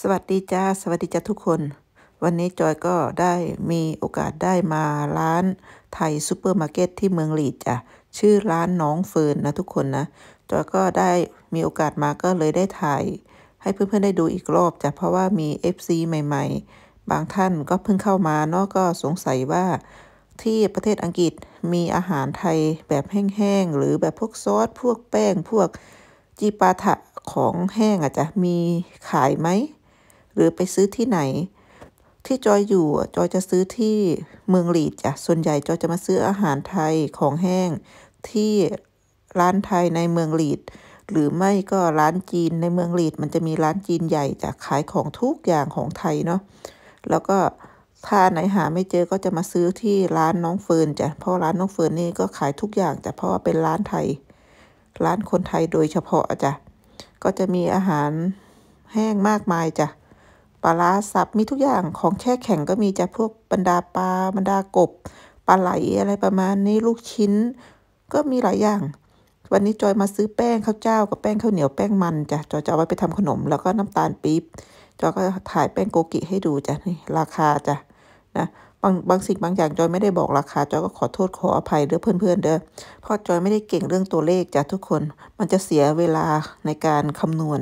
สวัสดีจ้า สวัสดีจ้าทุกคน วันนี้จอยก็ได้มีโอกาสได้มาร้านไทยซูเปอร์มาร์เก็ตที่เมืองลีดจ้ะชื่อร้านน้องเฟิร์นนะทุกคนนะ จอยก็ได้มีโอกาสมาก็เลยได้ถ่าย ให้เพื่อนๆ ได้ดูอีกรอบจ้ะ เพราะว่ามี FC ใหม่ๆ บางท่านก็เพิ่งเข้ามาเนาะก็สงสัยว่า ที่ประเทศอังกฤษมีอาหารไทยแบบแห้งๆหรือแบบพวกซอส พวกแป้ง พวกจีปาถะของแห้งอะจ้ะ มีขายไหมหรือไปซื้อที่ไหน ที่จอยอยู่จอยจะซื้อที่เมืองหลีดจ้ะส่วนใหญ่จอยจะมาซื้ออาหารไทยของแห้ง ที่ร้านไทยในเมืองหลีดหรือไม่ก็ร้านจีนในเมืองหลีดมันจะมีร้านจีนใหญ่ จะขายของทุกอย่างของไทยเนาะแล้วก็ถ้าไหนหาไม่เจอก็จะมาซื้อที่ร้านน้องเฟิร์นจ้ะเพราะร้านน้องเฟิร์นนี่ก็ขายทุกอย่างจ้ะเพราะว่าเป็นร้านไทยร้านคนไทยโดยเฉพาะจ้ะก็จะมีอาหารแห้งมากมายจ้ะปลาาสับมีทุกอย่างของแช่แข็งก็มีจากพวกบรรดาปลาบรรดากบปลาไหลอะไรประมาณนี้ลูกชิ้นก็มีหลายอย่าง วันนี้จอยมาซื้อแป้งข้าวเจ้ากับแป้งข้าวเหนียวแป้งมันจ้ะจอยจะเอาไว้ไปทำขนม แล้วก็น้ำตาลปี๊บจอยก็ถ่ายแป้งโกกิให้ดูจ้ะนี่ราคาจ้ะนะบางบางสิ่งบางอย่างจอยไม่ได้บอกราคาจอยก็ขอโทษขออภัยเด้อเพื่อนๆเด้อเพราะจอยไม่ได้เก่งเรื่องตัวเลขจ้ะทุกคนมันจะเสียเวลาในการคำนวณ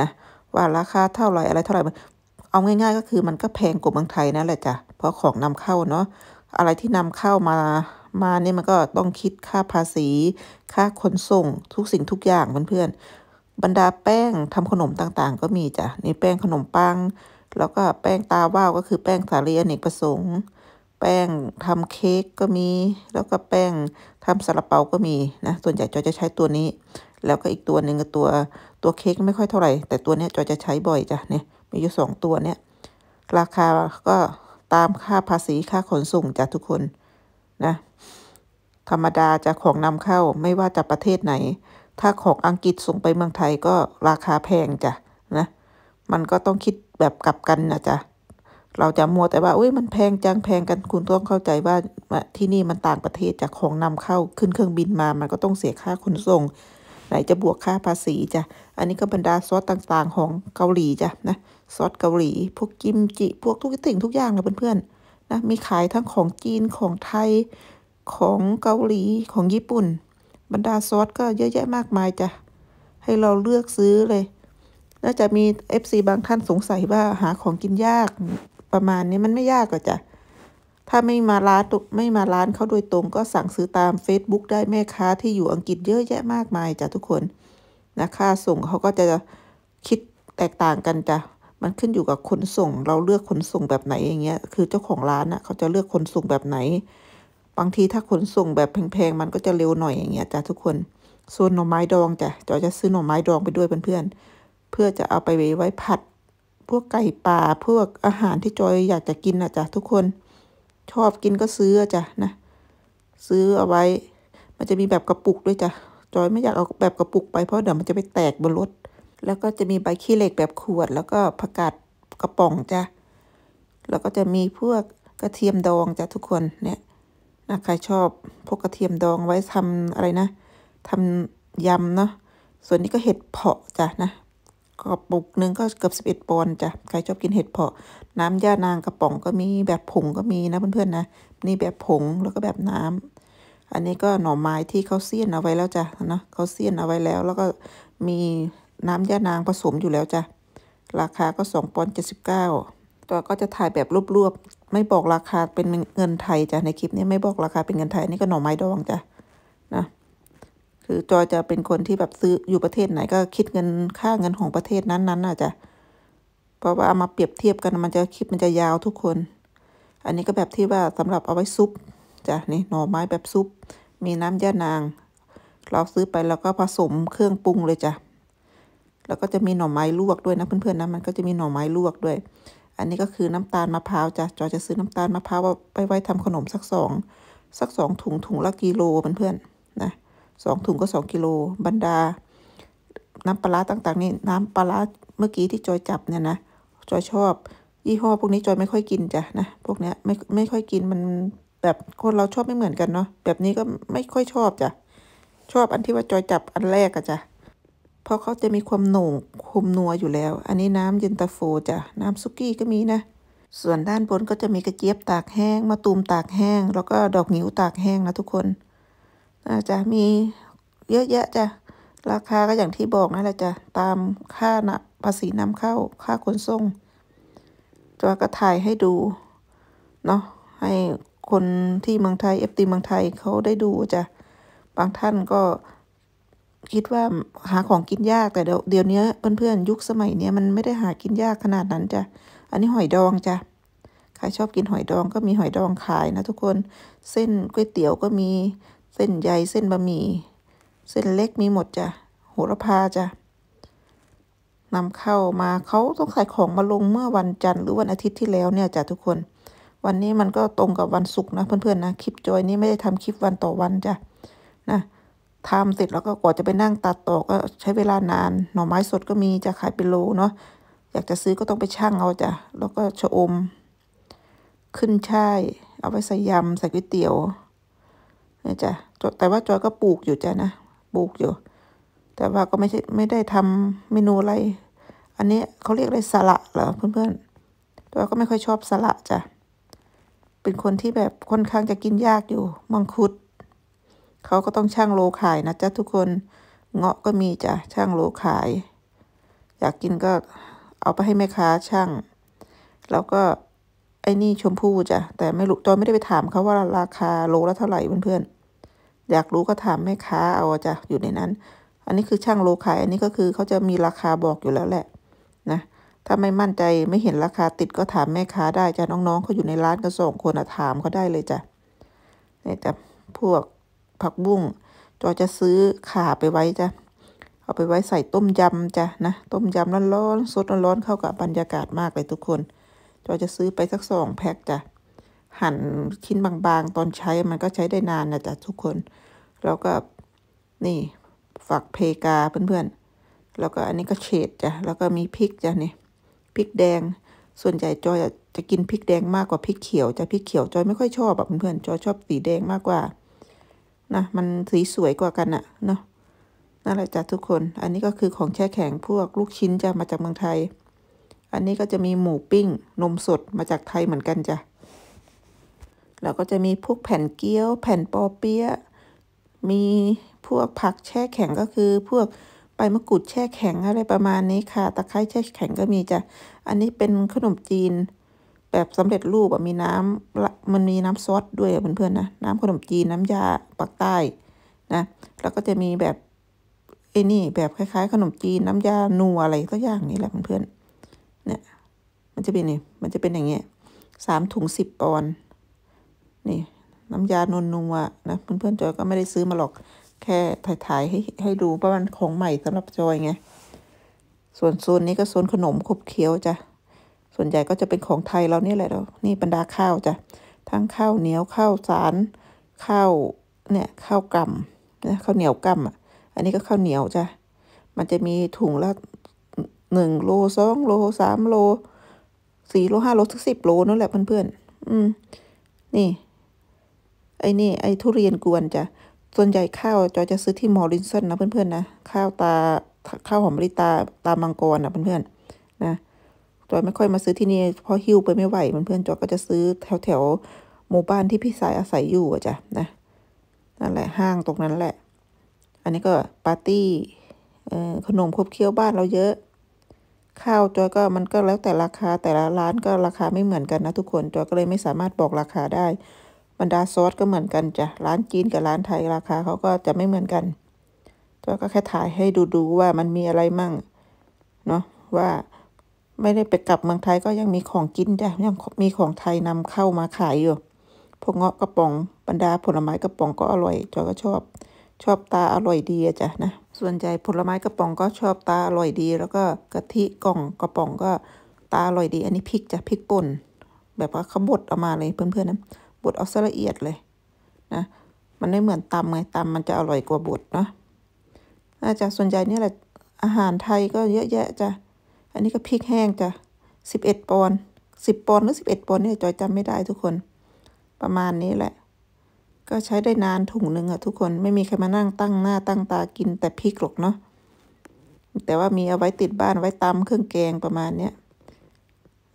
นะ ว่าราคาเท่าไหร่อะไร เท่าไหร่เอาง่ายๆก็คือมันก็แพงกว่าเมืองไทยนั่นแหละจ้ะ เพราะของนำเข้าเนาะอะไรที่นำเข้ามา มาเนี่ยมันก็ต้องคิดค่าภาษี ค่าขนส่งทุกสิ่งทุกอย่างเพื่อนๆ บรรดาแป้งทำขนมต่างๆ ก็มีจ้ะนี่แป้งขนมปัง แล้วก็แป้งตาว่าว ก็คือแป้งสาลีอเนกประสงค์ แป้งทำเค้กก็มี แล้วก็แป้งทำซาลาเปาก็มีนะ ส่วนใหญ่จอจะใช้ตัวนี้ แล้วก็อีกตัวหนึ่งก็ตัวตัวเค้กไม่ค่อยเท่าไหร่ แต่ตัวเนี้ยจอจะใช้บ่อยจ้ะเนี่ยมีอยู่สองตัวเนี่ย ราคาก็ตามค่าภาษีค่าขนส่งจากทุกคนนะ ธรรมดาจะของนำเข้าไม่ว่าจะประเทศไหน ถ้าของอังกฤษส่งไปเมืองไทยก็ราคาแพงจ้ะนะ มันก็ต้องคิดแบบกลับกันนะจ๊ะเราจะมัวแต่ว่าอุ้ยมันแพงจังแพงกันคุณต้องเข้าใจว่าที่นี่มันต่างประเทศจากของนำเข้าขึ้นเครื่องบินมา มันก็ต้องเสียค่าขนส่ง ไหนจะบวกค่าภาษีจ้ะ อันนี้ก็บรรดาซอสต่าง ๆ ของเกาหลีจ้ะนะซอสเกาหลี พวกกิมจิ พวกทุกสิ่ง ทุกอย่างเลยเพื่อนๆนะ มีขายทั้งของจีน ของไทย ของเกาหลี ของญี่ปุ่น บรรดาซอสก็เยอะแยะมากมายจ้ะ ให้เราเลือกซื้อเลยน่าจะมี FC บางท่านสงสัยว่าหาของกินยาก ประมาณนี้มันไม่ยากหรอกจ้ะ ถ้าไม่มาร้าน ไม่มาร้านเขาโดยตรงก็สั่งซื้อตาม Facebook ได้แม่ค้าที่อยู่อังกฤษเยอะแยะมากมายจ้ะทุกคนนะค่าส่งเขาก็จะคิดแตกต่างกันจ้ะมันขึ้นอยู่กับขนส่ง เราเลือกขนส่งแบบไหนอย่างเงี้ย คือเจ้าของร้านอะ่ะเขาจะเลือกขนส่งแบบไหน บางทีถ้าขนส่งแบบแพงๆ มันก็จะเร็วหน่อยอย่างเงี้ยจ้ะทุกคน ส่วนหน่อไม้ดองจ้ะ จอยจะซื้อหน่อไม้ดองไปด้วยเพื่อนๆเพื่อจะเอาไปไว้ผัด พวกไก่ป่าพวกอาหารที่จอยอยากจะกินอะจ้ะทุกคน ชอบกินก็ซื้อจ้ะนะ ซื้อเอาไว้มันจะมีแบบกระปุกด้วย จ้ะ จอยไม่อยากเอาแบบกระปุกไปเพราะเดี๋ยวมันจะไปแตกบนรถแล้วก็จะมีใบขี้เหล็กแบบขวด แล้วก็ผักกาดกระป๋องจ้ะ แล้วก็จะมีพวกกระเทียมดองจ้ะทุกคน เนี่ยนะใครชอบพวกกระเทียมดองไว้ทำอะไรนะทำยำเนาะ ส่วนนี้ก็เห็ดเผาะจ้ะนะกระปุกหนึ่งก็เกือบสิบเอ็ดปอนด์จ้ะ ใครชอบกินเห็ดเผาะ น้ำย่านางกระป๋องก็มีแบบผงก็มีนะเพื่อนๆนะ นี่แบบผงแล้วก็แบบน้ำ อันนี้ก็หน่อไม้ที่เขาเสี้ยนเอาไว้แล้วจ้ะเนาะเขาเสี้ยนเอาไว้แล้ว แล้วก็มีน้ำยานางผสมอยู่แล้วจ้ะ ราคาก็2ปอนด์79ตัวก็จะถ่ายแบบรวบๆ ไม่บอกราคาเป็นเงินไทยจ้ะ ในคลิปนี้ไม่บอกราคาเป็นเงินไทยนี่ก็หน่อไม้ดองจ้ะ นะ คือจอยจะเป็นคนที่แบบซื้ออยู่ประเทศไหนก็คิดเงินค่าเงินของประเทศนั้นๆน่ะจ้ะ เพราะว่าเอามาเปรียบเทียบกันมันจะคลิปมันจะยาวทุกคน อันนี้ก็แบบที่ว่าสำหรับเอาไว้ซุปจ้ะนี่หน่อไม้แบบซุป มีน้ำยานาง เราซื้อไปแล้วก็ผสมเครื่องปรุงเลยจ้ะแล้วก็จะมีหน่อไม้ลวกด้วยนะเพื่อนๆนะมันก็จะมีหน่อไม้ลวกด้วย อันนี้ก็คือน้ำตาลมะพร้าวจ้ะจอยจะซื้อน้ำตาลมะพร้าวไปไว้ทำขนมสักสองสักสองถุงถุงละกิโลเพื่อนๆนะสองถุงก็สองกิโลบรรดา น้ำปลาต่าง ๆ นี่น้ำปลาเมื่อกี้ที่จอยจับเนี่ยนะจอยชอบ ยี่ห้อพวกนี้จอยไม่ค่อยกินจ้ะนะพวกเนี้ยไม่ไม่ค่อยกินมันแบบคนเราชอบไม่เหมือนกันเนาะแบบนี้ก็ไม่ค่อยชอบจ้ะชอบอันที่ว่าจอยจับอันแรกอะจ้ะเพราะเขาจะมีความหนุ่มคมนัวอยู่แล้ว อันนี้น้ำเย็นตาโฟจ้ะ น้ำซุกี้ ก็มีนะ ส่วนด้านบนก็จะมีกระเจี๊ยบตากแห้งมะตูมตากแห้ง แล้วก็ดอกงิ้วตากแห้งนะทุกคนอาจจะมีเยอะแยะจ้ะ ราคาก็อย่างที่บอกนั่นแหละจ้ะ ตามค่านะภาษีนำเข้า ค่าขนส่งตัวก็ถ่ายให้ดูเนาะ ให้คนที่เมืองไทยเอฟตีเมืองไทยเขาได้ดูจ้ะ บางท่านก็คิดว่าหาของกินยากแต่เดี๋ยวนี้เพื่อนๆยุคสมัยนี้มันไม่ได้หากินยากขนาดนั้นจ้ะ อันนี้หอยดองจ้ะ ใครชอบกินหอยดอง ก็มีหอยดองขาย นะทุกคน เส้นก๋วยเตี๋ยวก็มี เส้นใหญ่เส้นบะหมี่เส้นเล็กมีหมดจ้ะ โหระพาจ้ะนำเข้ามาเขาต้องขายของมาลงเมื่อวันจันทร์หรือวันอาทิตย์ที่แล้วเนี่ยจ้ะทุกคน วันนี้มันก็ตรงกับวันศุกร์นะเพื่อนๆนะคลิปจอยนี้ไม่ได้ทำคลิปวันต่อวันจ้ะนะทำเสร็จแล้วก็กว่าจะไปนั่งตัดต่อก็ใช้เวลานาน หน่อไม้สดก็มีจะขายเป็นโลเนาะอยากจะซื้อก็ต้องไปช่างเอาจ้ะแล้วก็ชะอม ขึ้นช่ายเอาไว้ใส่ยำใส่ก๋วยเตี๋ยวนี่จ้ะแต่ว่าจอยก็ปลูกอยู่จ้ะนะปลูกอยู่ แต่ว่าก็ไม่ใช่ไม่ได้ทำเมนูอะไร อันนี้เขาเรียกอะไรสละเหรอเพื่อนๆตัวก็ไม่ค่อยชอบสละจ้ะเป็นคนที่แบบค่อนข้างจะกินยากอยู่มังคุดเขาก็ต้องช่างโลขายนะจ๊ะทุกคน เงาะก็มีจ้ะช่างโลขาย อยากกินก็เอาไปให้แม่ค้าช่าง แล้วก็ไอ้นี่ชมพู่จ้ะ แต่ไม่รู้ตอนไม่ได้ไปถามเขาว่าราคาโลละเท่าไหร่เพื่อนๆอยากรู้ก็ถามแม่ค้าเอาจ้ะอยู่ในนั้น อันนี้คือช่างโลขายอันนี้ก็คือเขาจะมีราคาบอกอยู่แล้วแหละ นะ ถ้าไม่มั่นใจไม่เห็นราคาติดก็ถามแม่ค้าได้จ้ะน้องๆเขาอยู่ในร้านกันสองคนถามเขาได้เลยจ้ะนี่จ้ะพวกผักบุ้งจอจะซื้อขาไปไว้จ้ะ เอาไปไว้ใส่ต้มยำจ้ะนะ ต้มยำร้อนๆสดร้อนๆเข้ากับบรรยากาศมากเลยทุกคน จอจะซื้อไปสักสองแพ็คจ้ะ หั่นชิ้นบางๆ ตอนใช้มันก็ใช้ได้นานนะจ้ะทุกคน แล้วก็นี่ ฝักเพกาเพื่อนๆ แล้วก็อันนี้ก็เฉดจ้ะ แล้วก็มีพริกจ้ะนี่ พริกแดง ส่วนใหญ่จอยจะกินพริกแดงมากกว่าพริกเขียวจ้ะพริกเขียวจอยไม่ค่อยชอบแบบเพื่อนๆจอยชอบสีแดงมากกว่านะมันสีสวยกว่ากันอะเนาะนั่นแหละจ้ะทุกคนอันนี้ก็คือของแช่แข็งพวกลูกชิ้นจะมาจากเมืองไทย อันนี้ก็จะมีหมูปิ้งนมสดมาจากไทยเหมือนกันจ้ะแล้วก็จะมีพวกแผ่นเกี๊ยว แผ่นปอเปี๊ยะมีพวกผักแช่แข็งก็คือพวกใบมะกรูดแช่แข็งอะไรประมาณนี้ค่ะตะไคร้แช่แข็งก็มีจ้ะอันนี้เป็นขนมจีนแบบสำเร็จรูปอะมีน้ำมันมีน้ำซอสด้วยเพื่อนๆนะน้ำขนมจีนน้ายาปักใต้นะแล้วก็จะมีแบบไอ้นี่แบบคล้ายๆ ขนมจีนน้ำยานัวอะไรก็อย่างนี้แหละเพื่อนๆเนี่ยมันจะเป็นนี่มันจะเป็นอย่างเงี้ยสามถุงสิบปอนนี่น้ำยานนนัวนะเพื่อนๆจอยก็ไม่ได้ซื้อมาหรอกแค่ถ่ายๆให้ให้ดูเพราะมันของใหม่สำหรับจอยไงส่วนโซนนี้ก็โซนขนมขบเคี้ยวจ้ะส่วนใหญ่ก็จะเป็นของไทยเราเนี่ยแหละเรานี่บรรดาข้าวจ้ะ ทั้งข้าวเหนียวข้าวสาร ข้าวเนี่ยข้าวกลำนะข้าวเหนียวกลำอ่ะ อันนี้ก็ ข้าวเหนียวจ้ะ มันจะมีถุงละหนึ่งโลสองโลสามโลสี่โลห้าโลสักสิบโลนั่นแหละเพื่อนเพื่อน อืมนี่ ไอ้นี่ ไอ้ทุเรียนกวนจ้ะ ส่วนใหญ่ข้าวจอจะซื้อที่มอรินสันนะเพื่อนเพื่อนนะข้าวตาข้าวหอมมะลิตาตามังกรนะเพื่อนเพื่อนนะจอยไม่ค่อยมาซื้อที่นี่เพราะหิ้วไปไม่ไหวเพื่อนจอยก็จะซื้อแถวแถวหมู่บ้านที่พี่สายอาศัยอยู่อะจ้ะนะนั่นแหละห้างตรงนั้นแหละ อันนี้ก็ปาร์ตี้ขนมครบเคี้ยวบ้านเราเยอะ ข้าวจอยก็มันก็แล้วแต่ราคา แต่ละร้านก็ราคาไม่เหมือนกันนะทุกคนจอยก็เลยไม่สามารถบอกราคาได้ บรรดาซอสก็เหมือนกันจ้ะร้านจีนกับร้านไทยราคาเขาก็จะไม่เหมือนกันจอยก็แค่ถ่ายให้ดูๆว่ามันมีอะไรมั่งเนาะว่าไม่ได้ไปกลับเมืองไทยก็ยังมีของกินจ้ะยังมีของไทยนำเข้ามาขายอยู่พวกเงาะกระป๋องบรรดาผลไม้กระป๋องก็อร่อยจอยก็ชอบชอบตาอร่อยดีจ้ะนะส่วนใหญ่ผลไม้กระป๋องก็ชอบตาอร่อยดีแล้วก็กะทิกล่องกระป๋องก็ตาอร่อยดี อันนี้พริกจ้ะพริกป่น แบบว่าขบดออกมาเลยเพื่อนๆนะบดเอาสะละเอียดเลยนะมันไม่เหมือนตำไงตำมันจะอร่อยกว่าบดเนาะอ่าจะส่วนใหญ่นี่แหละอาหารไทยก็เยอะแยะจ้ะอันนี้ก็พริกแห้งจ้ะสิบเอ็ดปอนสิบปอนหรือสิบเอ็ดปอนนี่จอยจำไม่ได้ทุกคน ประมาณนี้แหละ ก็ใช้ได้นานถุงหนึ่งอะทุกคนไม่มีใครมานั่งตั้งหน้าตั้งตากิน แต่พริกหรอกเนาะแต่ว่ามีเอาไว้ติดบ้านไว้ตำเครื่องแกงประมาณเนี้ย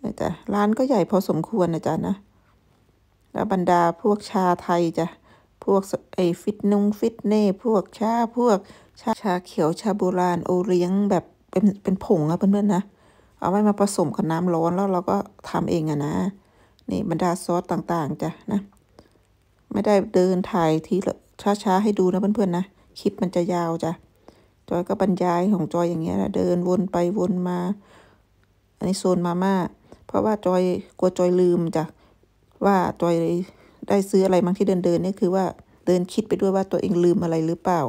นะจ๊ะร้านก็ใหญ่พอสมควรนะจ๊ะนะ แล้วบรรดาพวกชาไทยจ้ะ พวกไอฟิตนุ่งฟิตเน่พวกชาพวกชาชาเขียวชาโบราณโอเลี้ยงแบบเป็นเป็นผงนะเพื่อนๆนะ เอาไว้มาผสมกับน้ำร้อนแล้วเราก็ทำเองอะนะ นี่บรรดาซอสต่างๆจ้ะนะ ไม่ได้เดินถ่ายทีละช้าๆให้ดูนะเพื่อนๆนะคลิปมันจะยาวจ้ะจอยก็บรรยายของจอยอย่างเงี้ยนะเดินวนไปวนมา อันนี้โซนมาม่า เพราะว่าจอยกลัวจอยลืมจ้ะ ว่าจอยได้ซื้ออะไรบางที่เดินเดินนี่คือว่าเดินคิดไปด้วยว่าตัวเองลืมอะไรหรือเปล่า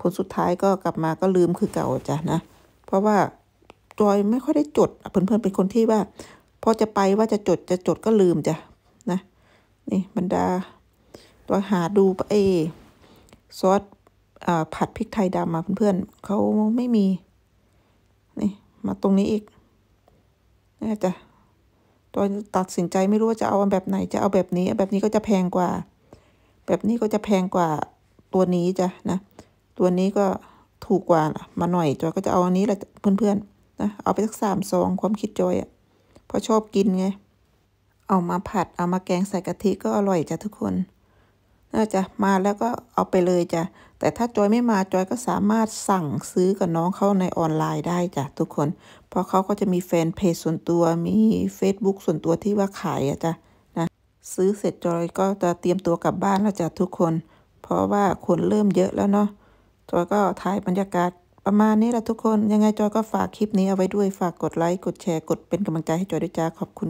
ผลสุดท้ายก็กลับมาก็ลืมคือเก่าจ้ะนะเพราะว่าจอยไม่ค่อยได้จดเพื่อนๆเป็นคนที่ว่าพอจะไปว่าจะจดจะจดก็ลืมจ้ะนะ นี่บรรดา ตัวหาดูเอซอสผัดพริกไทยดำมาเพื่อนๆเขาไม่มี นี่มาตรงนี้อีกนี่จ้ะตัวตัดสินใจไม่รู้ว่าจะเอาแบบไหน จะเอาแบบนี้แบบนี้ก็จะแพงกว่า แบบนี้ก็จะแพงกว่าตัวนี้จ้ะนะ ตัวนี้ก็ถูกกว่ามาหน่อยจอยก็จะเอาอันนี้แหละเพื่อนเพื่อนะเอาไปสักสามซองความคิดจอยอะ่ะเพราะชอบกินไงเอามาผัดเอามาแกงใส่กะทิก็อร่อยจ้ะทุกคนน่าจะมาแล้วก็เอาไปเลยจ้ะแต่ถ้าจอยไม่มาจอยก็สามารถสั่งซื้อกับน้องเขาในออนไลน์ได้จ้ะทุกคน เพราะเขาก็จะมีแฟนเพจส่วนตัวมี Facebook ส่วนตัวที่ว่าขายอะจ้ะนะซื้อเสร็จจอยก็จะเตรียมตัวกลับบ้านแล้วจ้ะทุกคน เพราะว่าคนเริ่มเยอะแล้วเนาะจอยก็ถ่ายบรรยากาศประมาณนี้แหละทุกคนยังไงจอยก็ฝากคลิปนี้เอาไว้ด้วยฝากกดไลค์ กดแชร์กดเป็นกำลังใจให้จอยด้วยจ้า ขอบคุณ